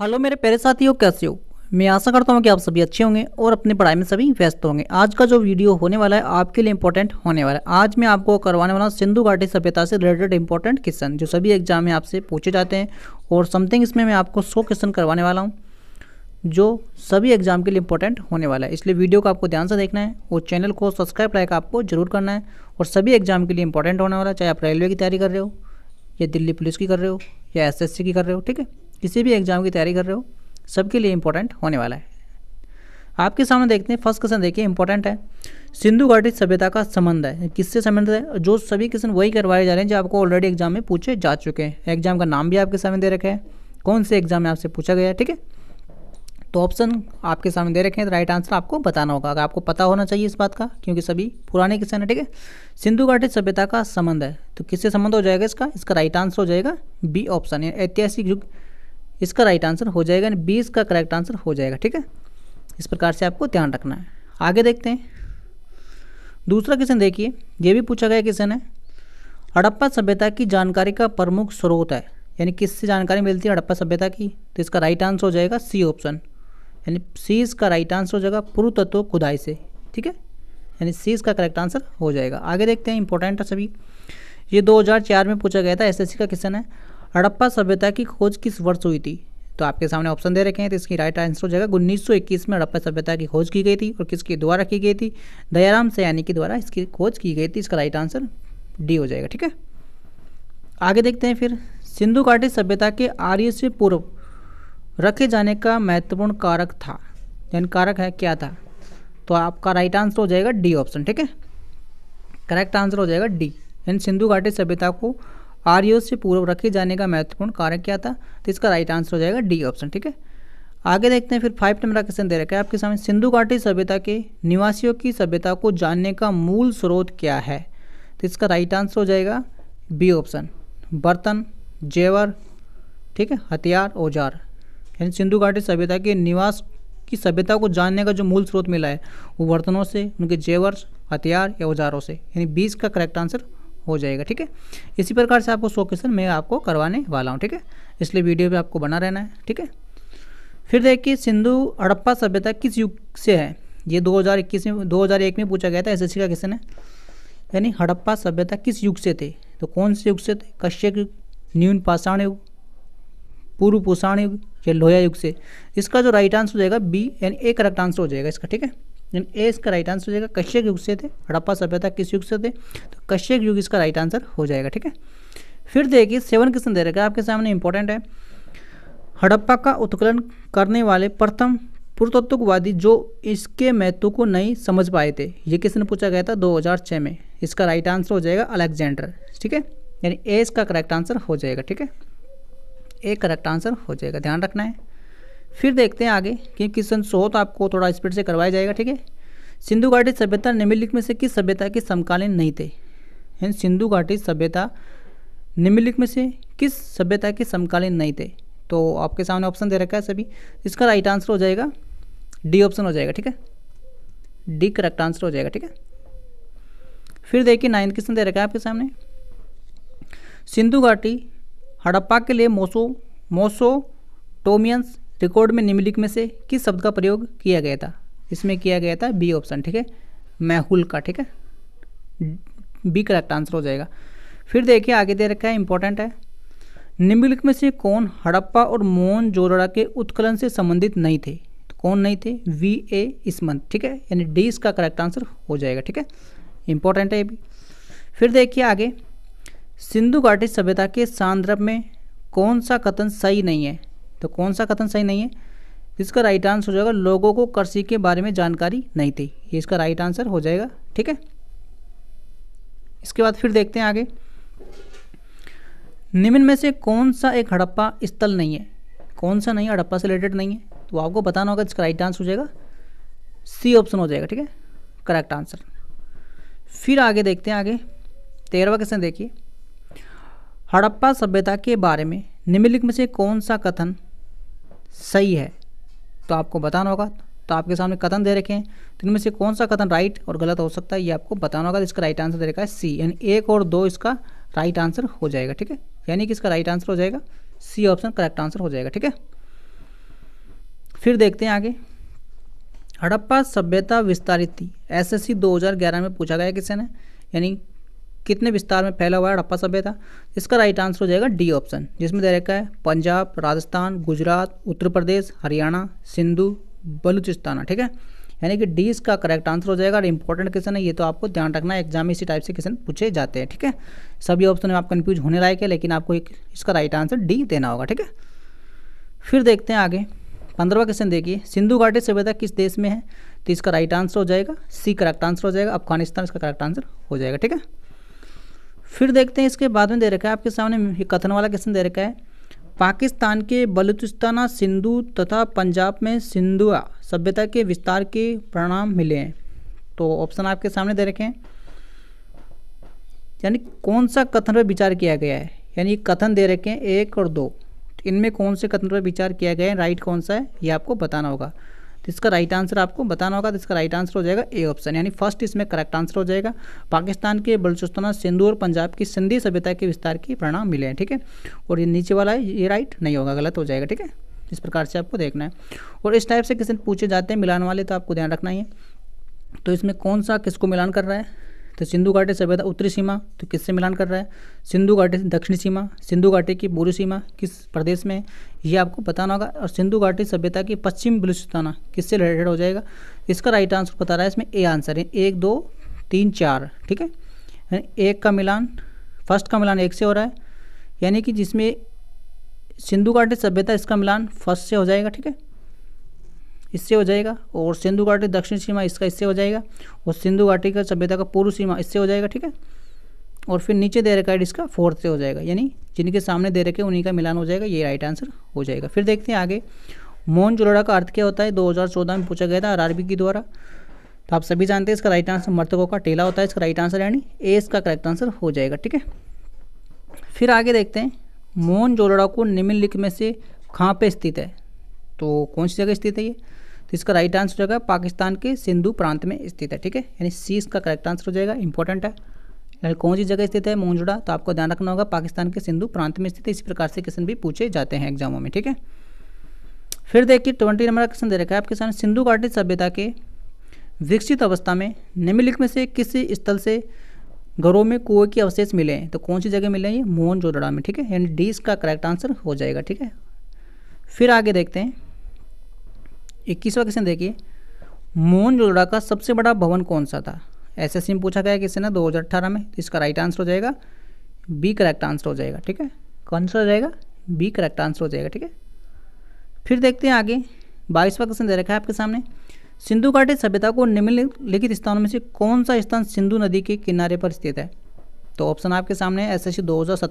hello मेरे प्यारे साथियों कैसे हो मैं आशा करता हूँ कि आप सभी अच्छे होंगे और अपनी पढ़ाई में सभी व्यस्त होंगे आज का जो वीडियो होने वाला है आपके लिए इंपॉर्टेंट होने वाला है आज मैं आपको करवाने वाला हूँ सिंधु घाटी सभ्यता से रिलेटेड इंपॉर्टेंट क्वेश्चन जो सभी एग्जाम में आपसे पूछे जाते हैं और समथिंग इसमें मैं आपको सौ क्वेश्चन करवाने वाला हूँ जो सभी एग्जाम के लिए इंपॉर्टेंट होने वाला है इसलिए वीडियो को आपको ध्यान से देखना है और चैनल को सब्सक्राइब लाइक आपको जरूर करना है और सभी एग्जाम के लिए इंपॉर्टेंट होने वाला है चाहे आप रेलवे की तैयारी कर रहे हो या दिल्ली पुलिस की कर रहे हो या एसएससी की कर रहे हो ठीक है किसी भी एग्ज़ाम की तैयारी कर रहे हो सबके लिए इंपॉर्टेंट होने वाला है आपके सामने देखते हैं फर्स्ट क्वेश्चन देखिए इंपॉर्टेंट है सिंधु घाटी सभ्यता का संबंध है किससे संबंध है जो सभी क्वेश्चन वही करवाए जा रहे हैं जो आपको ऑलरेडी एग्जाम में पूछे जा चुके हैं एग्जाम का नाम भी आपके सामने दे रखा है कौन से एग्जाम में आपसे पूछा गया है ठीक है तो ऑप्शन आपके सामने दे रखे हैं तो राइट आंसर आपको बताना होगा अगर आपको पता होना चाहिए इस बात का क्योंकि सभी पुराने क्वेश्चन है ठीक है सिंधु घाटी सभ्यता का संबंध है तो किससे संबंध हो जाएगा इसका इसका राइट आंसर हो जाएगा बी ऑप्शन यानी ऐतिहासिक युग इसका राइट आंसर हो जाएगा यानी बी इसका करेक्ट आंसर हो जाएगा ठीक है इस प्रकार से आपको ध्यान रखना है आगे देखते हैं दूसरा क्वेश्चन देखिए ये भी पूछा गया क्वेश्चन है हड़प्पा सभ्यता की जानकारी का प्रमुख स्रोत है यानी किससे जानकारी मिलती है हड़प्पा सभ्यता की तो इसका राइट आंसर हो जाएगा सी ऑप्शन यानी सी इसका राइट आंसर हो जाएगा पुरुतत्व खुदाई से ठीक है यानी सी इसका करेक्ट आंसर हो जाएगा आगे देखते हैं इंपॉर्टेंट है सभी ये 2004 में पूछा गया था एसएससी का क्वेश्चन है हड़प्पा सभ्यता की खोज किस वर्ष हुई थी तो आपके सामने ऑप्शन दे रखे हैं तो इसकी राइट आंसर हो जाएगा उन्नीस में हड़प्पा सभ्यता की खोज की गई थी और किसके द्वारा की गई थी दयाराम सयानी के द्वारा इसकी खोज की गई थी इसका राइट आंसर डी हो जाएगा ठीक है आगे देखते हैं फिर सिंधु घाटी सभ्यता के आर्य से पूर्व रखे जाने का महत्वपूर्ण कारक था यानी कारक है क्या था तो आपका राइट आंसर हो जाएगा डी ऑप्शन ठीक है करेक्ट आंसर हो जाएगा डी यानी सिंधु घाटी सभ्यता को आर्यो से पूर्व रखे जाने का महत्वपूर्ण कारण क्या था तो इसका राइट आंसर हो जाएगा डी ऑप्शन ठीक है आगे देखते हैं फिर फाइव नंबर क्वेश्चन दे रखा है आपके सामने सिंधु घाटी सभ्यता के निवासियों की सभ्यता को जानने का मूल स्रोत क्या है तो इसका राइट आंसर हो जाएगा बी ऑप्शन बर्तन जेवर ठीक है हथियार औजार यानी सिंधु घाटी सभ्यता के निवास कि सभ्यता को जानने का जो मूल स्रोत मिला है वो बर्तनों से उनके जेवर हथियार या औजारों से यानी बीस का करेक्ट आंसर हो जाएगा ठीक है इसी प्रकार से आपको सौ क्वेश्चन मैं आपको करवाने वाला हूँ ठीक है इसलिए वीडियो भी आपको बना रहना है ठीक है फिर देखिए सिंधु हड़प्पा सभ्यता किस युग से है ये 2021 में 2001 में पूछा गया था एसएससी का क्वेश्चन है यानी हड़प्पा सभ्यता किस युग से थे तो कौन से युग से थे कश्यप युग न्यून पाषाण युग पूर्व पोषाण युग या लोहिया युग से इसका जो राइट आंसर हो जाएगा बी यानी ए करेक्ट आंसर हो जाएगा इसका ठीक है यानी ए इसका राइट आंसर हो जाएगा कश्यक युग से थे हड़प्पा सभ्यता किस युग से थे तो कश्यक युग इसका राइट आंसर हो जाएगा ठीक है फिर देखिए सेवन क्वेश्चन दे रखा आपके सामने इंपॉर्टेंट है हड़प्पा का उत्कलन करने वाले प्रथम पुरातत्ववादी जो इसके महत्व को नहीं समझ पाए थे ये किसने पूछा गया था 2006 में इसका राइट आंसर हो जाएगा अलेक्जेंडर ठीक है यानी ए इसका करेक्ट आंसर हो जाएगा ठीक है ए करेक्ट आंसर हो जाएगा ध्यान रखना है फिर देखते हैं आगे कि क्वेश्चन सो तो आपको थोड़ा स्पीड से करवाया जाएगा ठीक है सिंधु घाटी सभ्यता निम्नलिखित में से किस सभ्यता के समकालीन नहीं थे इन सिंधु घाटी सभ्यता निम्नलिखित में से किस सभ्यता के समकालीन नहीं थे तो आपके सामने ऑप्शन दे रखा है सभी इसका राइट आंसर हो जाएगा डी ऑप्शन हो जाएगा ठीक है डी करेक्ट आंसर हो जाएगा ठीक है फिर देखिए नाइन्थ क्वेश्चन दे रखा है आपके सामने सिंधु घाटी हड़प्पा के लिए मोसो मोसो टोमियंस रिकॉर्ड में निम्नलिखित में से किस शब्द का प्रयोग किया गया था इसमें किया गया था बी ऑप्शन ठीक है मैहुल का ठीक है बी करेक्ट आंसर हो जाएगा फिर देखिए आगे दे रखा है इंपॉर्टेंट है निम्नलिखित में से कौन हड़प्पा और मोहन जोरड़ा के उत्खलन से संबंधित नहीं थे तो कौन नहीं थे वी ए इसमंत ठीक है यानी डी इसका करेक्ट आंसर हो जाएगा ठीक है इंपॉर्टेंट है ये भी फिर देखिए आगे सिंधु घाटी सभ्यता के संदर्भ में कौन सा कथन सही नहीं है तो कौन सा कथन सही नहीं है इसका राइट आंसर हो जाएगा लोगों को कृषि के बारे में जानकारी नहीं थी ये इसका राइट आंसर हो जाएगा ठीक है इसके बाद फिर देखते हैं आगे निम्न में से कौन सा एक हड़प्पा स्थल नहीं है कौन सा नहीं हड़प्पा से रिलेटेड नहीं है तो आपको बताना होगा इसका राइट आंसर हो जाएगा सी ऑप्शन हो जाएगा ठीक है करेक्ट आंसर फिर आगे देखते हैं आगे तेरहवा क्वेश्चन देखिए हड़प्पा सभ्यता के बारे में निम्नलिखित में से कौन सा कथन सही है तो आपको बताना होगा तो आपके सामने कथन दे रखे हैं तो इनमें से कौन सा कथन राइट और गलत हो सकता है ये आपको बताना होगा तो इसका राइट आंसर दे रखा है सी यानी एक और दो इसका राइट आंसर हो जाएगा ठीक है यानी कि इसका राइट आंसर हो जाएगा सी ऑप्शन करेक्ट आंसर हो जाएगा ठीक है फिर देखते हैं आगे हड़प्पा सभ्यता विस्तारित थी एस 2011 में पूछा गया किसी ने यानी कितने विस्तार में फैला हुआ है हड़प्पा सभ्यता इसका राइट आंसर हो जाएगा डी ऑप्शन जिसमें दे रखा है पंजाब राजस्थान गुजरात उत्तर प्रदेश हरियाणा सिंधु बलूचिस्तान ठीक है यानी कि डी इसका करेक्ट आंसर हो जाएगा और इंपॉर्टेंट क्वेश्चन है ये तो आपको ध्यान रखना है एग्जाम में इसी टाइप से क्वेश्चन पूछे जाते हैं ठीक है सभी ऑप्शन में आप कन्फ्यूज होने लायक है लेकिन आपको एक इसका राइट आंसर डी देना होगा ठीक है फिर देखते हैं आगे पंद्रहवा क्वेश्चन देखिए सिंधु घाटी सभ्यता किस देश में है तो इसका राइट आंसर हो जाएगा सी करेक्ट आंसर हो जाएगा अफगानिस्तान इसका करेक्ट आंसर हो जाएगा ठीक है फिर देखते हैं इसके बाद में दे रखा है आपके सामने कथन वाला क्वेश्चन दे रखा है पाकिस्तान के बलूचिस्ताना सिंधु तथा पंजाब में सिंधुआ सभ्यता के विस्तार के परिणाम मिले हैं तो ऑप्शन आपके सामने दे रखे हैं यानी कौन सा कथन पर विचार किया गया है यानी कथन दे रखे हैं एक और दो तो इनमें कौन से कथन पर विचार किया गया है राइट कौन सा है ये आपको बताना होगा तो इसका राइट आंसर आपको बताना होगा तो इसका राइट आंसर हो जाएगा ए ऑप्शन यानी फर्स्ट इसमें करेक्ट आंसर हो जाएगा पाकिस्तान के बलूचिस्तान सिंधु और पंजाब की सिंधी सभ्यता के विस्तार की परिणाम मिले हैं ठीक है और ये नीचे वाला है ये राइट नहीं होगा गलत हो जाएगा ठीक है इस प्रकार से आपको देखना है और इस टाइप से क्वेश्चन पूछे जाते हैं मिलान वाले तो आपको ध्यान रखना ही है तो इसमें कौन सा किसको मिलान कर रहा है तो सिंधु घाटी सभ्यता उत्तरी सीमा तो किससे मिलान कर रहा है सिंधु घाटी दक्षिणी सीमा सिंधु घाटी की पूर्वी सीमा किस प्रदेश में है ये आपको बताना होगा और सिंधु घाटी सभ्यता की पश्चिम बलूचिस्ताना किससे रिलेटेड हो जाएगा इसका राइट आंसर बता रहा है इसमें ए आंसर है एक दो तीन चार ठीक है एक का मिलान फर्स्ट का मिलान एक से हो रहा है यानी कि जिसमें सिंधु घाटी सभ्यता इसका मिलान फर्स्ट से हो जाएगा ठीक है इससे हो जाएगा और सिंधु घाटी दक्षिण सीमा इसका इससे हो जाएगा और सिंधु घाटी का सभ्यता का पूर्व सीमा इससे हो जाएगा ठीक है और फिर नीचे दे रखा है इसका फोर्थ से हो जाएगा यानी जिनके सामने दे रखे उन्हीं का मिलान हो जाएगा ये राइट आंसर हो जाएगा फिर देखते हैं आगे मोहन जोलोड़ा का अर्थ क्या होता है 2014 में पूछा गया था आरआरबी के द्वारा तो आप सभी जानते हैं इसका राइट आंसर मृतकों का टेला होता है इसका राइट आंसर यानी ए इसका करेक्ट आंसर हो जाएगा ठीक है फिर आगे देखते हैं मोहन जोलोड़ा को निम्नलिखित में से कहाँ पे स्थित है तो कौन सी जगह स्थित है ये तो इसका राइट आंसर हो जाएगा पाकिस्तान के सिंधु प्रांत में स्थित है ठीक है यानी सी इसका करेक्ट आंसर हो जाएगा इंपॉर्टेंट है यानी कौन सी जगह स्थित है मोहनजोड़ा तो आपको ध्यान रखना होगा पाकिस्तान के सिंधु प्रांत में स्थित है इसी प्रकार से क्वेश्चन भी पूछे जाते हैं एग्जामों में ठीक है फिर देखिए ट्वेंटी नंबर का क्वेश्चन दे रखा है आपके सामने सिंधु घाटी सभ्यता के विकसित अवस्था में निम्नलिखित में से किस स्थल से घरों में कुएं के अवशेष मिले हैं तो कौन सी जगह मिले हैं ये जोदड़ा में ठीक है यानी डी इसका करेक्ट आंसर हो जाएगा ठीक है फिर आगे देखते हैं इक्कीसवा क्वेश्चन देखिए मोहनजोड़ा का सबसे बड़ा भवन कौन सा था एसएससी में पूछा गया दो हज़ार अट्ठारह में तो इसका राइट आंसर हो जाएगा बी करेक्ट आंसर हो जाएगा ठीक है कौन सा हो जाएगा बी करेक्ट आंसर हो जाएगा ठीक है फिर देखते हैं आगे बाईसवा क्वेश्चन दे रखा है आपके सामने सिंधु घाटी सभ्यता को निम्नलिखित स्थानों में से कौन सा स्थान सिंधु नदी के किनारे पर स्थित है तो ऑप्शन आपके सामने एस एस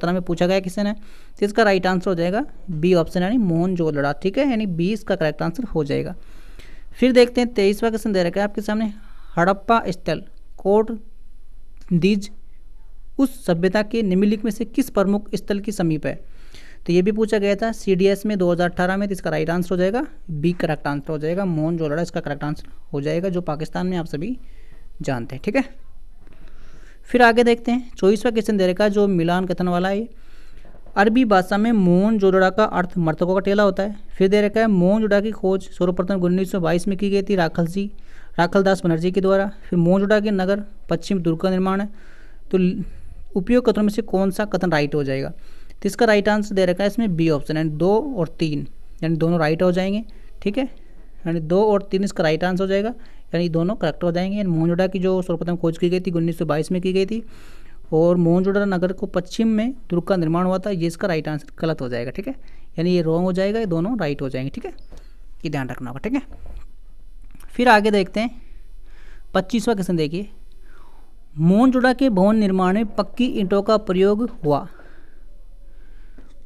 में पूछा गया किसी ने तो इसका राइट आंसर हो जाएगा बी ऑप्शन यानी मोहन जोलड़ा ठीक है यानी बी इसका करेक्ट आंसर हो जाएगा फिर देखते हैं तेईसवा क्वेश्चन दे रखा है आपके सामने हड़प्पा स्थल कोट दीज उस सभ्यता के निम्नलिखित में से किस प्रमुख स्थल के समीप है तो ये भी पूछा गया था सी में 2018 में तो इसका राइट आंसर हो जाएगा बी करेक्ट आंसर हो जाएगा मोहन जोलड़ा इसका करेक्ट आंसर हो जाएगा जो पाकिस्तान में आप सभी जानते हैं ठीक है फिर आगे देखते हैं चौबीसवा क्वेश्चन दे रखा है जो मिलान कथन वाला है अरबी भाषा में मोहन जोड़ा का अर्थ मर्तकों का टेला होता है फिर दे रखा है मोहन जोड़ा की खोज सर्वप्रथम उन्नीस सौ बाईस में की गई थी राखल जी राखल दास बनर्जी के द्वारा फिर मोहन जोड़ा के नगर पश्चिम दुर्ग का निर्माण है तो उपयोग कथनों में से कौन सा कथन राइट हो जाएगा तो इसका राइट आंसर दे रखा है इसमें बी ऑप्शन यानी दो और तीन यानी दोनों राइट हो जाएंगे ठीक है यानी दो और तीन इसका राइट आंसर हो जाएगा यानी दोनों करेक्ट हो जाएंगे यानी मोहनजोड़ा की जो सर्वप्रथम खोज की गई थी उन्नीस में की गई थी और मोहनजोड़ा नगर को पश्चिम में दुर्ग का निर्माण हुआ था ये इसका राइट आंसर गलत हो जाएगा ठीक है यानी ये रॉन्ग हो जाएगा ये दोनों राइट हो जाएंगे ठीक है ये ध्यान रखना होगा ठीक है फिर आगे देखते हैं पच्चीसवा क्वेश्चन देखिए मोहनजोड़ा के भवन निर्माण में पक्की ईंटों का प्रयोग हुआ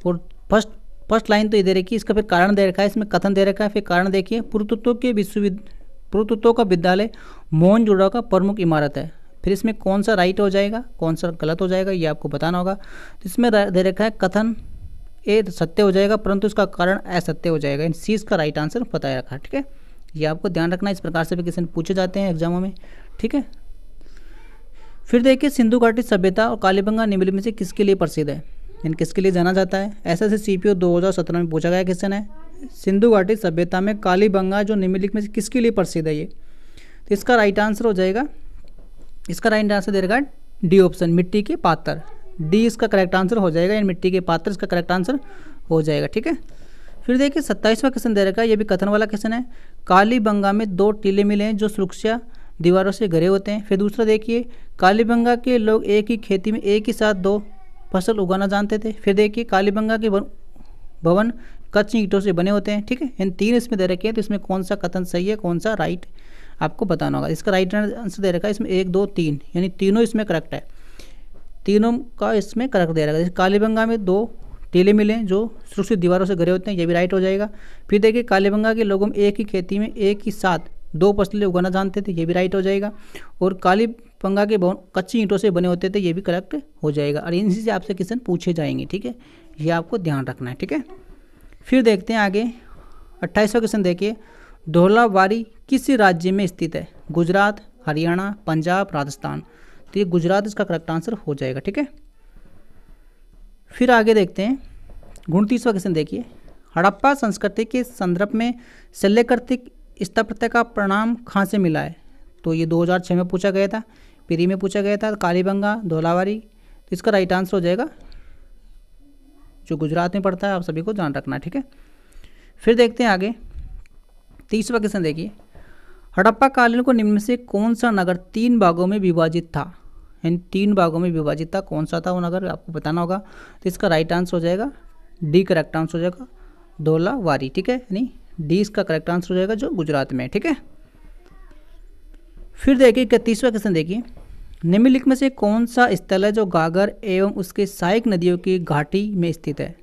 और फर्स्ट फर्स्ट लाइन तो ये दे रखी है इसका फिर कारण दे रखा है इसमें कथन दे रखा है फिर कारण देखिए पुरुतत्व के विश्वविद्यालय पुरुतत्व का विद्यालय मोहन जुड़ाव का प्रमुख इमारत है फिर इसमें कौन सा राइट हो जाएगा कौन सा गलत हो जाएगा ये आपको बताना होगा इसमें दे रखा है कथन ए सत्य हो जाएगा परंतु इसका कारण असत्य हो जाएगा इन सी इसका राइट आंसर बताया रखा ठीक है ये आपको ध्यान रखना इस प्रकार से भी क्वेश्चन पूछे जाते हैं एग्जामों में ठीक है फिर देखिए सिंधु घाटी सभ्यता और कालीबंगा निम्नलिखित में से किसके लिए प्रसिद्ध है यानी किसके लिए जाना जाता है ऐसा से सी पी में पूछा गया क्वेश्चन है सिंधु घाटी सभ्यता में काली बंगा जो निम्नलिखित में से किसके लिए प्रसिद्ध है ये तो इसका राइट आंसर हो जाएगा इसका राइट आंसर देगा डी ऑप्शन मिट्टी के पात्र डी इसका करेक्ट आंसर हो जाएगा यानी मिट्टी के पात्र इसका करेक्ट आंसर हो जाएगा ठीक है फिर देखिए सत्ताईसवा क्वेश्चन दे रखा है ये भी कथन वाला क्वेश्चन है काली बंगा में दो टीले मिले हैं जो सुरक्षा दीवारों से घरे होते हैं फिर दूसरा देखिए कालीबंगा के लोग एक ही खेती में एक ही साथ दो फसल उगाना जानते थे फिर देखिए कालीबंगा के भवन कच्ची ईंटों से बने होते हैं ठीक है इन तीन इसमें दे रखे हैं तो इसमें कौन सा कथन सही है कौन सा राइट आपको बताना होगा इसका राइट आंसर दे रखा है इसमें एक दो तीन यानी तीनों इसमें करेक्ट है तीनों का इसमें करेक्ट दे रखा है कालीबंगा में दो टीले मिले जो सुरक्षित दीवारों से घरे होते हैं ये भी राइट हो जाएगा फिर देखिए कालीबंगा के लोगों में एक ही खेती में एक ही साथ दो फसलें उगाना जानते थे ये भी राइट हो जाएगा और काली पंगा के भवन कच्ची ईंटों से बने होते थे ये भी करेक्ट हो जाएगा और इनसे आपसे क्वेश्चन पूछे जाएंगे ठीक है ये आपको ध्यान रखना है ठीक है फिर देखते हैं आगे अट्ठाईसवा क्वेश्चन देखिए धोलाबारी किस राज्य में स्थित है गुजरात हरियाणा पंजाब राजस्थान तो ये गुजरात इसका करेक्ट आंसर हो जाएगा ठीक है फिर आगे देखते हैं उनतीसवा क्वेश्चन देखिए हड़प्पा संस्कृति के संदर्भ में शल्यकृतिक स्थापत्य का परिणाम कहाँ से मिला है तो ये 2006 में पूछा गया था पिरी में पूछा गया था कालीबंगा धोलावारी तो इसका राइट आंसर हो जाएगा जो गुजरात में पड़ता है आप सभी को ध्यान रखना ठीक है फिर देखते हैं आगे तीसरा क्वेश्चन देखिए हड़प्पा कालीन को निम्न से कौन सा नगर तीन भागों में विभाजित था इन तीन भागों में विभाजित था कौन सा था वो नगर आपको बताना होगा तो इसका राइट आंसर हो जाएगा डी करेक्ट आंसर हो जाएगा धोलावारी ठीक है यानी डी इसका करेक्ट आंसर हो जाएगा जो गुजरात में ठीक है फिर देखिए इकतीसवा क्वेश्चन देखिए निम्नलिखित में से कौन सा स्थल है जो गागर एवं उसके सहायक नदियों की घाटी में स्थित है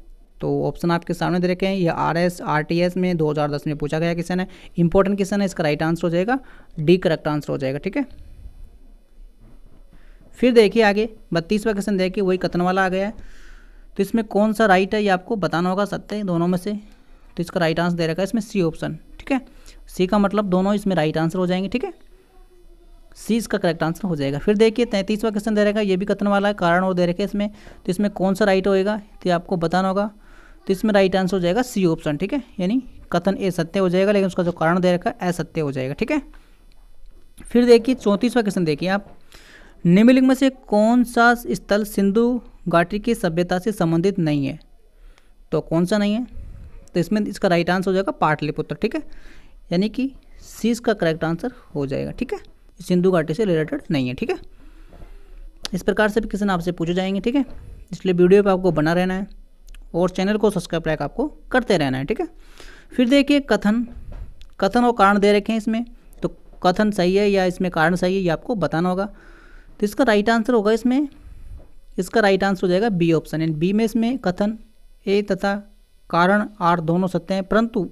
तो ऑप्शन आपके सामने दे रखे हैं यह R S R T S में 2010 में पूछा गया क्वेश्चन है इंपॉर्टेंट क्वेश्चन है इसका राइट आंसर हो जाएगा डी करेक्ट आंसर हो जाएगा ठीक है फिर देखिए आगे बत्तीसवा क्वेश्चन देखिए वही कथन वाला आ गया है तो इसमें कौन सा राइट है ये आपको बताना होगा सत्य दोनों में से तो इसका राइट आंसर दे रखा है इसमें सी ऑप्शन ठीक है सी का मतलब दोनों इसमें राइट आंसर हो जाएंगे ठीक है सी इसका करेक्ट आंसर हो जाएगा फिर देखिए तैंतीसवा क्वेश्चन दे रहेगा ये भी कथन वाला है कारण और दे रखे इसमें तो इसमें कौन सा राइट होएगा तो आपको बताना होगा तो इसमें राइट आंसर हो जाएगा सी ऑप्शन ठीक है यानी कथन ए सत्य हो जाएगा लेकिन उसका जो कारण दे रखा है असत्य हो जाएगा ठीक है फिर देखिए चौंतीसवा क्वेश्चन देखिए आप निम्नलिंग में से कौन सा स्थल सिंधु घाटी की सभ्यता से संबंधित नहीं है तो कौन सा नहीं है तो इसमें इसका राइट आंसर हो जाएगा पाटलिपुत्र ठीक है यानी कि सी इसका करेक्ट आंसर हो जाएगा ठीक है सिंधु घाटी से रिलेटेड नहीं है ठीक है इस प्रकार से भी क्वेश्चन आपसे पूछे जाएंगे ठीक है इसलिए वीडियो पर आपको बना रहना है और चैनल को सब्सक्राइब लाइक आपको करते रहना है ठीक है फिर देखिए कथन कथन और कारण दे रखे हैं इसमें तो कथन सही है या इसमें कारण सही है ये आपको बताना होगा तो इसका राइट आंसर होगा इसमें इसका राइट आंसर हो जाएगा बी ऑप्शन एंड बी में इसमें कथन ए तथा कारण आर दोनों सत्य हैं परंतु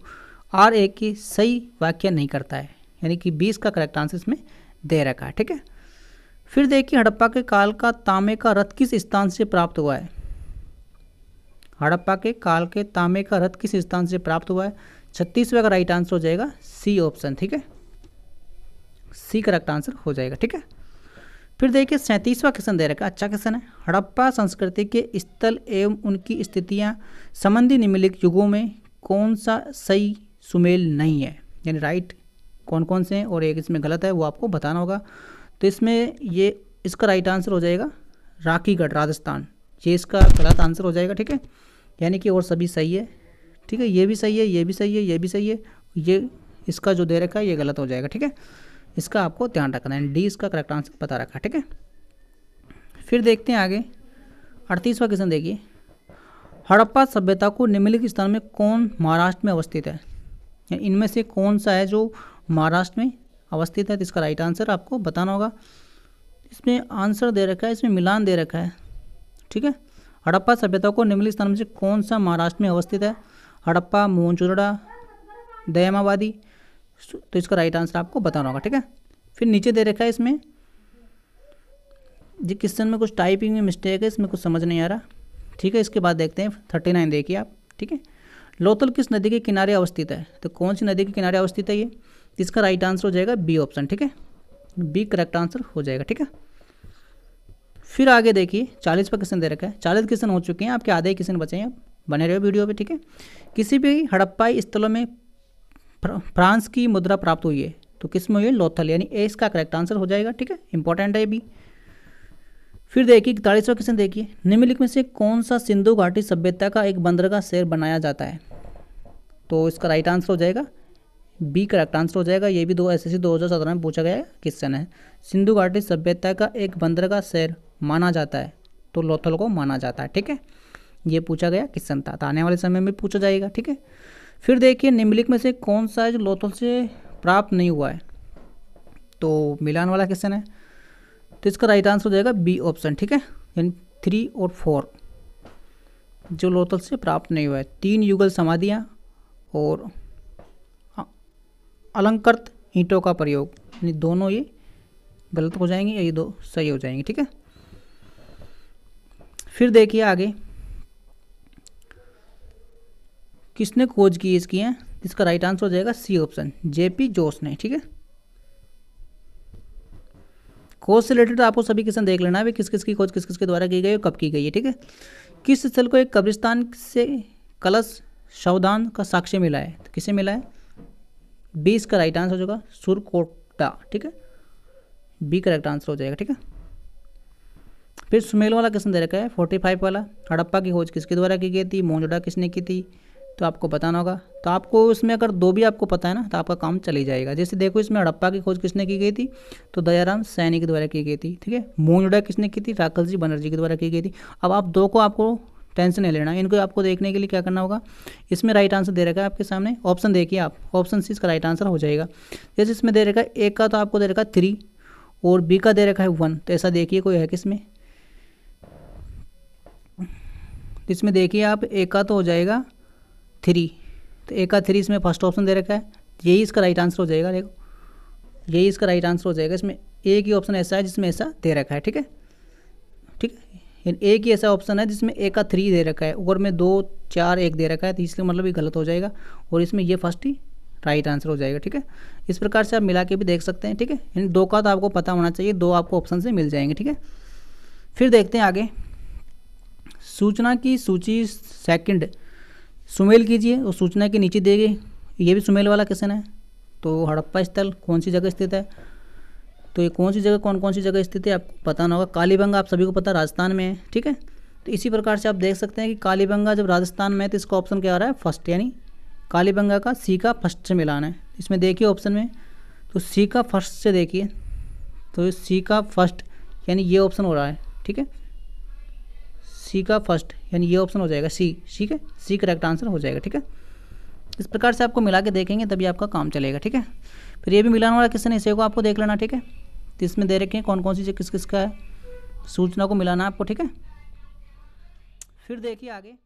आर ए की सही वाक्य नहीं करता है यानी कि बी इसका करेक्ट आंसर इसमें दे रखा है ठीक है फिर देखिए हड़प्पा के काल का तांबे का रथ किस स्थान से प्राप्त हुआ है हड़प्पा के काल के तांबे का रथ किस स्थान से प्राप्त हुआ है छत्तीसवें का राइट आंसर हो जाएगा सी ऑप्शन ठीक है सी करेक्ट आंसर हो जाएगा ठीक है फिर देखिए सैंतीसवा क्वेश्चन दे रखा अच्छा क्वेश्चन है हड़प्पा संस्कृति के स्थल एवं उनकी स्थितियाँ संबंधी निम्नलिखित युगों में कौन सा सही सुमेल नहीं है यानी राइट कौन कौन से हैं और एक इसमें गलत है वो आपको बताना होगा तो इसमें ये इसका राइट आंसर हो जाएगा राखीगढ़ राजस्थान ये इसका गलत आंसर हो जाएगा ठीक है यानी कि और सभी सही है ठीक है ये भी सही है ये भी सही है ये भी सही है ये इसका जो दे रखा है ये गलत हो जाएगा ठीक है इसका आपको ध्यान रखना है डी इसका करेक्ट आंसर बता रखा है ठीक है फिर देखते हैं आगे अड़तीसवा क्वेश्चन देखिए हड़प्पा सभ्यता को निम्नलिखित स्थान में कौन महाराष्ट्र में अवस्थित है इनमें से कौन सा है जो महाराष्ट्र में अवस्थित है तो इसका राइट आंसर आपको बताना होगा इसमें आंसर दे रखा है इसमें मिलान दे रखा है ठीक है हड़प्पा सभ्यता को निम्नलिखित स्थान में से कौन सा महाराष्ट्र में अवस्थित है हड़प्पा मोहनचुरड़ा दयामाबादी तो इसका राइट आंसर आपको बताना होगा ठीक है फिर नीचे दे रखा है इसमें जी क्वेश्चन में कुछ टाइपिंग में मिस्टेक है इसमें कुछ समझ नहीं आ रहा ठीक है इसके बाद देखते हैं थर्टी नाइन देखिए आप ठीक है लोथल किस नदी के किनारे अवस्थित है तो कौन सी नदी के किनारे अवस्थित है ये इसका राइट आंसर हो जाएगा बी ऑप्शन ठीक है बी करेक्ट आंसर हो जाएगा ठीक है फिर आगे देखिए चालीस पर क्वेश्चन दे रखा है चालीस क्वेश्चन हो चुके हैं आपके आधे क्वेश्चन बचे हैं आप बने रहे वीडियो पे ठीक है किसी भी हड़प्पाई स्थलों में फ्रांस की मुद्रा प्राप्त हुई है तो किस में हुई है लोथल यानी ए इसका करेक्ट आंसर हो जाएगा ठीक है इंपॉर्टेंट है बी फिर देखिए इकतालीसवा क्वेश्चन देखिए निम्नलिखित में से कौन सा सिंधु घाटी सभ्यता का एक बंदरगाह शहर बनाया जाता है तो इसका राइट आंसर हो जाएगा बी करेक्ट आंसर हो जाएगा ये भी दो एस हज़ार सत्रह में पूछा गया क्वेश्चन है सिंधु घाटी सभ्यता का एक बंदर का शहर माना जाता है तो लोथल को माना जाता है ठीक है ये पूछा गया क्वेश्चन था तो आने वाले समय में पूछा जाएगा ठीक है फिर देखिए निम्नलिखित में से कौन सा है जो लोथल से प्राप्त नहीं हुआ है तो मिलान वाला क्वेश्चन है तो इसका राइट आंसर हो जाएगा बी ऑप्शन ठीक है यानी थ्री और फोर जो लोथल से प्राप्त नहीं हुआ है तीन युगल समाधियाँ और अलंकृत ईंटों का प्रयोग यानी दोनों ये गलत हो जाएंगे या ये दो सही हो जाएंगे ठीक है फिर देखिए आगे किसने खोज की इसकी है इसका राइट आंसर हो जाएगा सी ऑप्शन जेपी जोश ने ठीक है खोज से रिलेटेड आपको सभी क्वेश्चन देख लेना है किस किस की खोज किस किस के द्वारा की गई है कब की गई है ठीक है किस स्थल को एक कब्रिस्तान से कलश शवदान का साक्ष्य मिला है तो किसे मिला है बी इसका राइट आंसर हो जाएगा सुरकोटा ठीक है बी करेक्ट आंसर हो जाएगा ठीक है फिर सुमेल वाला क्वेश्चन दे रखा है फोर्टी फाइव वाला हड़प्पा की खोज किसके द्वारा की गई थी मोजोडा किसने की थी तो आपको बताना होगा तो आपको इसमें अगर दो भी आपको पता है ना तो आपका काम चली जाएगा जैसे देखो इसमें हड़प्पा की खोज किसने की गई थी तो दयाराम सैनी के द्वारा की गई थी ठीक है मोजोडा किसने की थी राकल जी बनर्जी के द्वारा की गई थी अब आप दो को आपको टेंशन नहीं लेना इनको आपको देखने के लिए क्या करना होगा इसमें राइट आंसर दे रखा है आपके सामने ऑप्शन देखिए आप ऑप्शन सी इसका राइट आंसर हो जाएगा जैसे इसमें दे रखा है एक का तो आपको दे रखा है थ्री और बी का दे रखा है वन तो ऐसा देखिए कोई है किसमें इसमें देखिए आप एक का तो हो जाएगा थ्री तो एक का थ्री इसमें फर्स्ट ऑप्शन दे रखा है यही इसका राइट आंसर हो जाएगा देखो यही इसका राइट आंसर हो जाएगा इसमें एक ही ऑप्शन ऐसा है जिसमें ऐसा दे रखा है ठीक है ठीक है लेकिन एक ही ऐसा ऑप्शन है जिसमें एक का थ्री दे रखा है ऊपर में दो चार एक दे रखा है तो इसलिए मतलब ये गलत हो जाएगा और इसमें ये फर्स्ट ही राइट आंसर हो जाएगा ठीक है इस प्रकार से आप मिला के भी देख सकते हैं ठीक है यानी दो का तो आपको पता होना चाहिए दो आपको ऑप्शन से मिल जाएंगे ठीक है फिर देखते हैं आगे सूचना की सूची सेकंड सुमेल कीजिए और सूचना के नीचे देगी ये भी सुमेल वाला क्वेश्चन है तो हड़प्पा स्थल कौन सी जगह स्थित है तो ये कौन सी जगह कौन कौन सी जगह स्थित है आपको पता ना होगा कालीबंगा आप सभी को पता राजस्थान में है ठीक है तो इसी प्रकार से आप देख सकते हैं कि कालीबंगा जब राजस्थान में है तो इसका ऑप्शन क्या आ रहा है फर्स्ट यानी कालीबंगा का सी का फर्स्ट से मिलान है इसमें देखिए ऑप्शन में तो सी का फर्स्ट से देखिए तो सी का फर्स्ट यानी ये ऑप्शन हो रहा है ठीक है सी का फर्स्ट यानी ये ऑप्शन हो जाएगा सी ठीक है सी करेक्ट आंसर हो जाएगा ठीक है इस प्रकार से आपको मिला के देखेंगे तभी आपका काम चलेगा ठीक है फिर ये भी मिलाने वाला है इसे को आपको देख लेना ठीक है तो इसमें दे रखे हैं कौन कौन सी चीज़ किस किस का है सूचना को मिलाना है आपको ठीक है फिर देखिए आगे